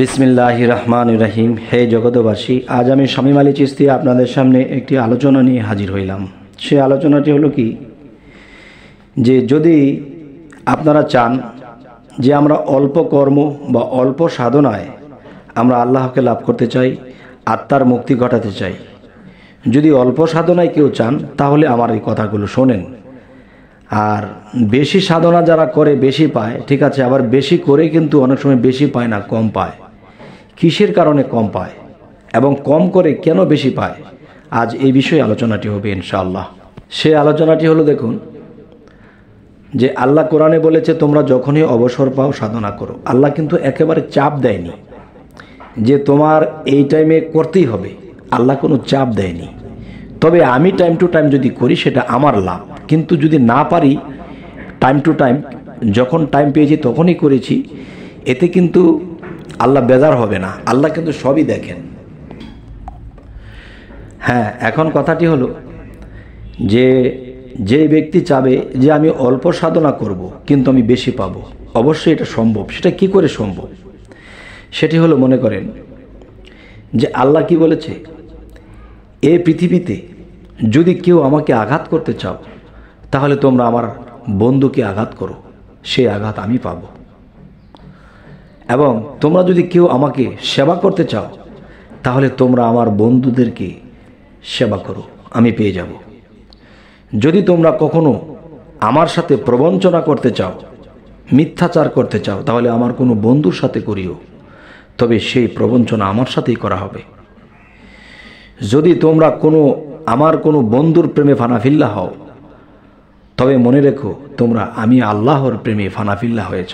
বিসমিল্লাহ রহমান রাহিম হে জগতবাসী আজ আমি স্বামী আলী চিস্তি আপনাদের সামনে একটি আলোচনা নিয়ে হাজির হইলাম সে আলোচনাটি হলো কি যে যদি আপনারা চান যে আমরা অল্প কর্ম বা অল্প সাধনায় আমরা আল্লাহকে লাভ করতে চাই আত্মার মুক্তি ঘটাতে চাই যদি অল্প সাধনায় কেউ চান তাহলে আমার এই কথাগুলো শোনেন আর বেশি সাধনা যারা করে বেশি পায় ঠিক আছে আবার বেশি করে কিন্তু অনেক সময় বেশি পায় না কম পায় কিসের কারণে কম পায় এবং কম করে কেন বেশি পায় আজ এই বিষয়ে আলোচনাটি হবে ইনশাআল্লাহ সে আলোচনাটি হলো দেখুন যে আল্লাহ কোরআনে বলেছে তোমরা যখনই অবসর পাও সাধনা করো আল্লাহ কিন্তু একেবারে চাপ দেয়নি যে তোমার এই টাইমে করতেই হবে আল্লাহ কোনো চাপ দেয়নি তবে আমি টাইম টু টাইম যদি করি সেটা আমার লাভ কিন্তু যদি না পারি টাইম টু টাইম যখন টাইম পেয়েছি তখনই করেছি এতে কিন্তু আল্লাহ বেজার হবে না আল্লাহ কিন্তু সবই দেখেন হ্যাঁ এখন কথাটি হলো যে যে ব্যক্তি চাবে যে আমি অল্প সাধনা করব কিন্তু আমি বেশি পাবো অবশ্যই এটা সম্ভব সেটা কি করে সম্ভব সেটি হলো মনে করেন যে আল্লাহ কি বলেছে এ পৃথিবীতে যদি কেউ আমাকে আঘাত করতে চাও তাহলে তোমরা আমার বন্ধুকে আঘাত করো সে আঘাত আমি পাবো এবং তোমরা যদি কেউ আমাকে সেবা করতে চাও তাহলে তোমরা আমার বন্ধুদেরকে সেবা করো আমি পেয়ে যাব যদি তোমরা কখনো আমার সাথে প্রবঞ্চনা করতে চাও মিথ্যাচার করতে চাও তাহলে আমার কোনো বন্ধুর সাথে করিও তবে সেই প্রবঞ্চনা আমার সাথেই করা হবে যদি তোমরা কোনো আমার কোনো বন্ধুর প্রেমে ফানাফিল্লা হও তবে মনে রেখো তোমরা আমি আল্লাহর প্রেমে ফানাফিল্লা হয়েছ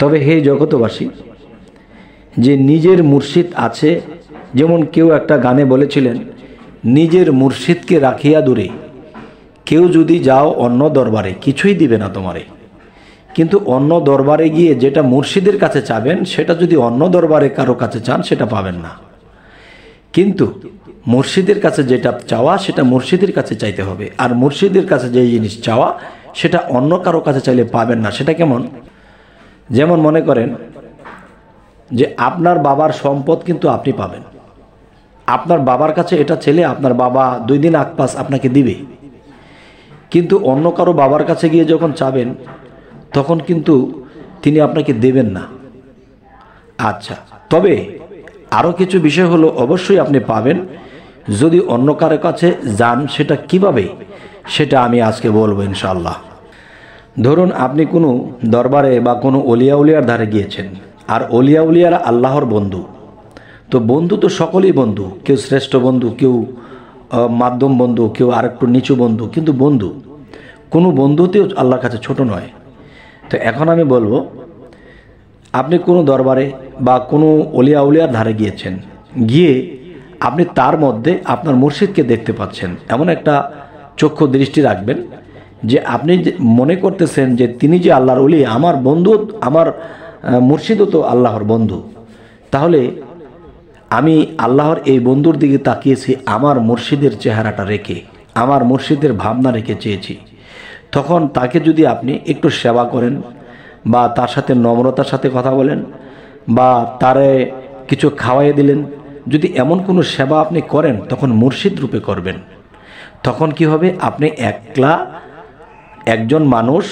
তবে হে জগতবাসী যে নিজের মুর্শিদ আছে যেমন কেউ একটা গানে বলেছিলেন নিজের মুর্শিদকে রাখিয়া দূরে কেউ যদি যাও অন্য দরবারে কিছুই দিবে না তোমারে কিন্তু অন্য দরবারে গিয়ে যেটা মুর্শিদের কাছে চাবেন সেটা যদি অন্য দরবারে কারো কাছে চান সেটা পাবেন না কিন্তু মুর্শিদের কাছে যেটা চাওয়া সেটা মুর্শিদের কাছে চাইতে হবে আর মুর্শিদের কাছে যে জিনিস চাওয়া সেটা অন্য কারো কাছে চাইলে পাবেন না সেটা কেমন যেমন মনে করেন যে আপনার বাবার সম্পদ কিন্তু আপনি পাবেন আপনার বাবার কাছে এটা ছেলে আপনার বাবা দুই দিন আকপাস আপনাকে দিবে কিন্তু অন্য কারো বাবার কাছে গিয়ে যখন চাবেন তখন কিন্তু তিনি আপনাকে দেবেন না আচ্ছা তবে আরও কিছু বিষয় হলো অবশ্যই আপনি পাবেন যদি অন্য কারো কাছে যান সেটা কিভাবে সেটা আমি আজকে বলবো ইনশাল্লাহ ধরুন আপনি কোনো দরবারে বা কোনো অলিয়া উলিয়ার ধারে গিয়েছেন আর অলিয়া উলিয়ার আল্লাহর বন্ধু তো বন্ধু তো সকলেই বন্ধু কেউ শ্রেষ্ঠ বন্ধু কেউ মাধ্যম বন্ধু কেউ আরেকটু নিচু বন্ধু কিন্তু বন্ধু কোনো বন্ধুতেও আল্লাহর কাছে ছোট নয় তো এখন আমি বলবো আপনি কোনো দরবারে বা কোনো অলিয়া উলিয়ার ধারে গিয়েছেন গিয়ে আপনি তার মধ্যে আপনার মুর্শিদকে দেখতে পাচ্ছেন এমন একটা চক্ষু দৃষ্টি রাখবেন যে আপনি মনে করতেছেন যে তিনি যে আল্লাহর উলি আমার বন্ধু আমার মুর্শিদও তো আল্লাহর বন্ধু তাহলে আমি আল্লাহর এই বন্ধুর দিকে তাকিয়েছি আমার মুর্শিদের চেহারাটা রেখে আমার মুর্শিদের ভাবনা রেখে চেয়েছি তখন তাকে যদি আপনি একটু সেবা করেন বা তার সাথে নম্রতার সাথে কথা বলেন বা তারে কিছু খাওয়াইয়ে দিলেন যদি এমন কোনো সেবা আপনি করেন তখন মুর্শিদ রূপে করবেন তখন কি হবে আপনি একলা একজন মানুষ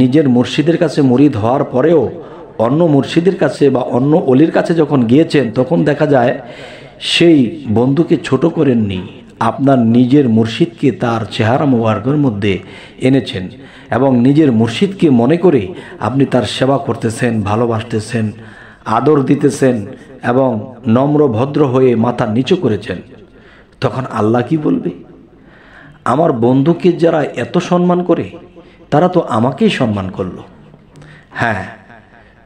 নিজের মুর্শিদের কাছে মুরিদ হওয়ার পরেও অন্য মুর্শিদের কাছে বা অন্য অলির কাছে যখন গিয়েছেন তখন দেখা যায় সেই বন্ধুকে ছোট করেননি আপনার নিজের মুর্শিদকে তার চেহারা মোবারকের মধ্যে এনেছেন এবং নিজের মুর্শিদকে মনে করে আপনি তার সেবা করতেছেন ভালোবাসতেছেন আদর দিতেছেন এবং নম্র ভদ্র হয়ে মাথা নিচু করেছেন তখন আল্লাহ কি বলবে আমার বন্ধুকে যারা এত সম্মান করে তারা তো আমাকেই সম্মান করল হ্যাঁ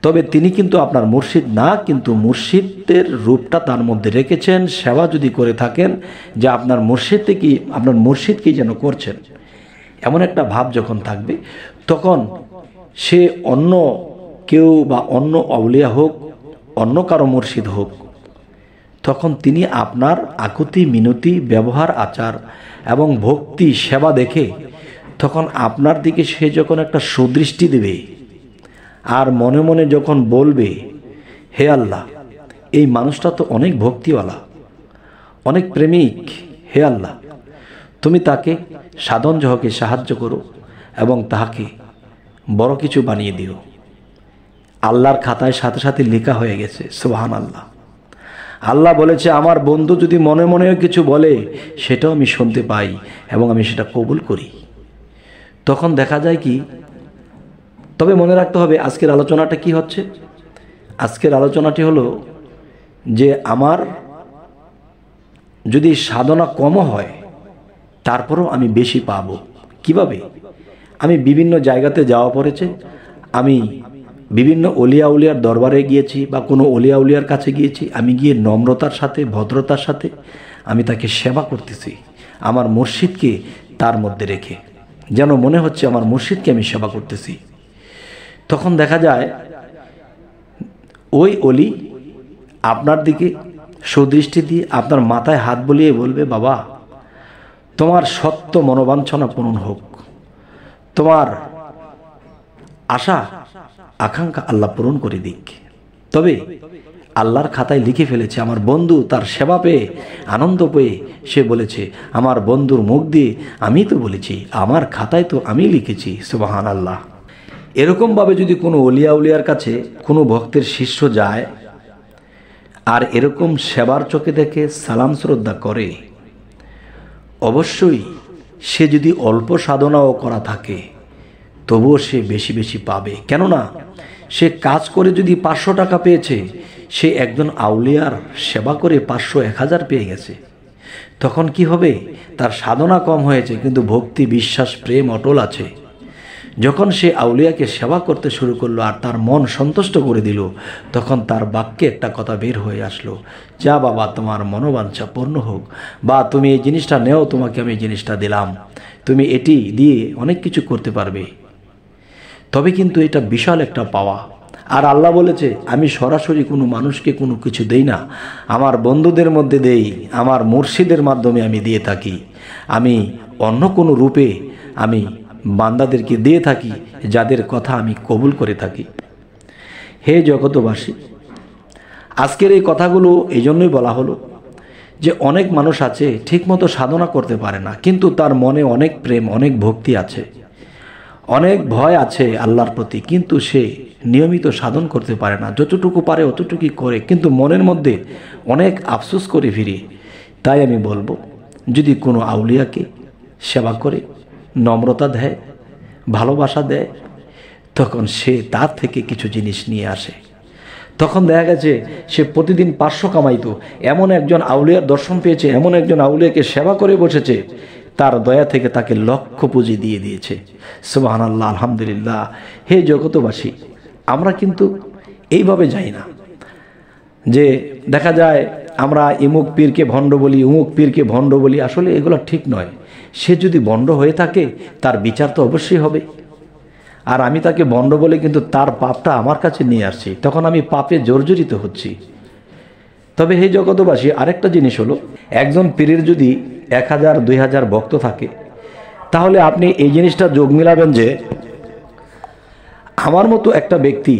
তবে তিনি কিন্তু আপনার মুর্শিদ না কিন্তু মুর্শিদদের রূপটা তার মধ্যে রেখেছেন সেবা যদি করে থাকেন যে আপনার মুর্শিদে কি আপনার মুর্শিদকে যেন করছেন এমন একটা ভাব যখন থাকবে তখন সে অন্য কেউ বা অন্য অবলিয়া হোক অন্য কারো মুর্শিদ হোক তখন তিনি আপনার আকুতি মিনতি ব্যবহার আচার এবং ভক্তি সেবা দেখে তখন আপনার দিকে সে যখন একটা সুদৃষ্টি দেবে আর মনে মনে যখন বলবে হে আল্লাহ এই মানুষটা তো অনেক ভক্তিওয়ালা অনেক প্রেমিক হে আল্লাহ তুমি তাকে সাধন জহকে সাহায্য করো এবং তাহাকে বড় কিছু বানিয়ে দিও আল্লাহর খাতায় সাথে সাথে লেখা হয়ে গেছে সুবাহান আল্লাহ আল্লাহ বলেছে আমার বন্ধু যদি মনে মনেও কিছু বলে সেটাও আমি শুনতে পাই এবং আমি সেটা কবুল করি তখন দেখা যায় কি তবে মনে রাখতে হবে আজকের আলোচনাটা কি হচ্ছে আজকের আলোচনাটি হলো যে আমার যদি সাধনা কমও হয় তারপরও আমি বেশি পাব কিভাবে আমি বিভিন্ন জায়গাতে যাওয়া পড়েছে আমি বিভিন্ন অলিয়া উলিয়ার দরবারে গিয়েছি বা কোনো অলিয়া উলিয়ার কাছে গিয়েছি আমি গিয়ে নম্রতার সাথে ভদ্রতার সাথে আমি তাকে সেবা করতেছি আমার মসজিদকে তার মধ্যে রেখে যেন মনে হচ্ছে আমার মসজিদকে আমি সেবা করতেছি তখন দেখা যায় ওই অলি আপনার দিকে সুদৃষ্টি দিয়ে আপনার মাথায় হাত বলিয়ে বলবে বাবা তোমার সত্য মনোবাঞ্ছনা পূরণ হোক তোমার আশা আকাঙ্ক্ষা আল্লাহ পূরণ করে দিক তবে আল্লাহর খাতায় লিখে ফেলেছে আমার বন্ধু তার সেবা পেয়ে আনন্দ পেয়ে সে বলেছে আমার বন্ধুর মুখ দিয়ে আমি তো বলেছি আমার খাতায় তো আমি লিখেছি সুবাহান আল্লাহ এরকমভাবে যদি কোনো অলিয়া উলিয়ার কাছে কোনো ভক্তের শিষ্য যায় আর এরকম সেবার চোখে দেখে সালাম শ্রদ্ধা করে অবশ্যই সে যদি অল্প সাধনাও করা থাকে তবুও সে বেশি বেশি পাবে কেননা সে কাজ করে যদি পাঁচশো টাকা পেয়েছে সে একজন আউলিয়ার সেবা করে পাঁচশো এক হাজার পেয়ে গেছে তখন কি হবে তার সাধনা কম হয়েছে কিন্তু ভক্তি বিশ্বাস প্রেম অটল আছে যখন সে আউলিয়াকে সেবা করতে শুরু করলো আর তার মন সন্তুষ্ট করে দিল তখন তার বাক্যে একটা কথা বের হয়ে আসলো যা বাবা তোমার মনোবাঞ্ছা পূর্ণ হোক বা তুমি এই জিনিসটা নেও তোমাকে আমি এই জিনিসটা দিলাম তুমি এটি দিয়ে অনেক কিছু করতে পারবে তবে কিন্তু এটা বিশাল একটা পাওয়া আর আল্লাহ বলেছে আমি সরাসরি কোনো মানুষকে কোনো কিছু দেই না আমার বন্ধুদের মধ্যে দেই আমার মুর্শিদের মাধ্যমে আমি দিয়ে থাকি আমি অন্য কোনো রূপে আমি বান্দাদেরকে দিয়ে থাকি যাদের কথা আমি কবুল করে থাকি হে জগতবাসী আজকের এই কথাগুলো এই জন্যই বলা হলো যে অনেক মানুষ আছে ঠিকমতো সাধনা করতে পারে না কিন্তু তার মনে অনেক প্রেম অনেক ভক্তি আছে অনেক ভয় আছে আল্লাহর প্রতি কিন্তু সে নিয়মিত সাধন করতে পারে না যতটুকু পারে অতটুকুই করে কিন্তু মনের মধ্যে অনেক আফসোস করে ফিরে তাই আমি বলবো যদি কোনো আউলিয়াকে সেবা করে নম্রতা দেয় ভালোবাসা দেয় তখন সে তার থেকে কিছু জিনিস নিয়ে আসে তখন দেখা গেছে সে প্রতিদিন পার্শ্ব কামাইত এমন একজন আউলিয়ার দর্শন পেয়েছে এমন একজন আউলিয়াকে সেবা করে বসেছে তার দয়া থেকে তাকে লক্ষ্য পুঁজি দিয়ে দিয়েছে সুবাহ আল্লাহ আলহামদুলিল্লাহ হে জগতবাসী আমরা কিন্তু এইভাবে যাই না যে দেখা যায় আমরা ইমুক পীরকে ভণ্ড বলি উমুক পীরকে ভণ্ড বলি আসলে এগুলো ঠিক নয় সে যদি বন্ড হয়ে থাকে তার বিচার তো অবশ্যই হবে আর আমি তাকে বন্ড বলে কিন্তু তার পাপটা আমার কাছে নিয়ে আসছি তখন আমি পাপে জর্জরিত হচ্ছি তবে হে জগতবাসী আরেকটা জিনিস হলো একজন পীরের যদি এক হাজার দুই হাজার ভক্ত থাকে তাহলে আপনি এই জিনিসটা যোগ মিলাবেন যে আমার মতো একটা ব্যক্তি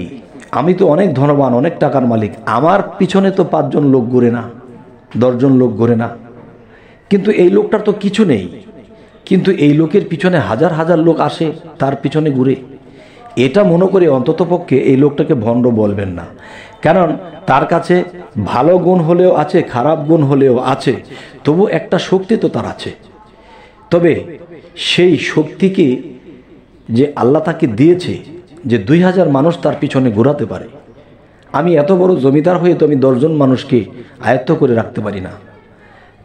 আমি তো অনেক ধনবান অনেক টাকার মালিক আমার পিছনে তো পাঁচজন লোক ঘুরে না দশজন লোক ঘুরে না কিন্তু এই লোকটার তো কিছু নেই কিন্তু এই লোকের পিছনে হাজার হাজার লোক আসে তার পিছনে ঘুরে এটা মনে করে অন্ততপক্ষে এই লোকটাকে ভণ্ড বলবেন না কারণ তার কাছে ভালো গুণ হলেও আছে খারাপ গুণ হলেও আছে তবু একটা শক্তি তো তার আছে তবে সেই শক্তিকে যে আল্লাহ তাকে দিয়েছে যে দুই হাজার মানুষ তার পিছনে ঘুরাতে পারে আমি এত বড় জমিদার হয়ে তো আমি দশজন মানুষকে আয়ত্ত করে রাখতে পারি না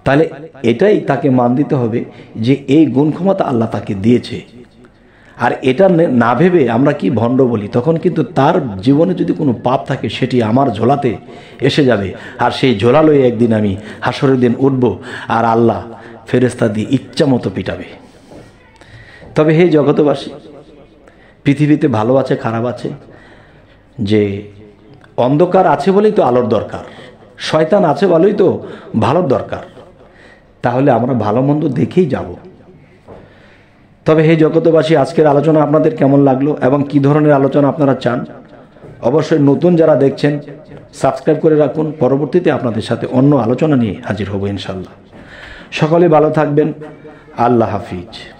তাহলে এটাই তাকে মান দিতে হবে যে এই গুণ ক্ষমতা আল্লাহ তাকে দিয়েছে আর এটা না ভেবে আমরা কি ভণ্ড বলি তখন কিন্তু তার জীবনে যদি কোনো পাপ থাকে সেটি আমার ঝোলাতে এসে যাবে আর সেই ঝোলা লয়ে একদিন আমি হাসরের দিন উঠব আর আল্লাহ ফেরেস্তা দিয়ে ইচ্ছা মতো পিটাবে তবে হে জগতবাসী পৃথিবীতে ভালো আছে খারাপ আছে যে অন্ধকার আছে বলেই তো আলোর দরকার শয়তান আছে বলেই তো ভালোর দরকার তাহলে আমরা ভালো মন্দ দেখেই যাবো তবে হে জগতবাসী আজকের আলোচনা আপনাদের কেমন লাগলো এবং কি ধরনের আলোচনা আপনারা চান অবশ্যই নতুন যারা দেখছেন সাবস্ক্রাইব করে রাখুন পরবর্তীতে আপনাদের সাথে অন্য আলোচনা নিয়ে হাজির হব ইনশাল্লাহ সকলে ভালো থাকবেন আল্লাহ হাফিজ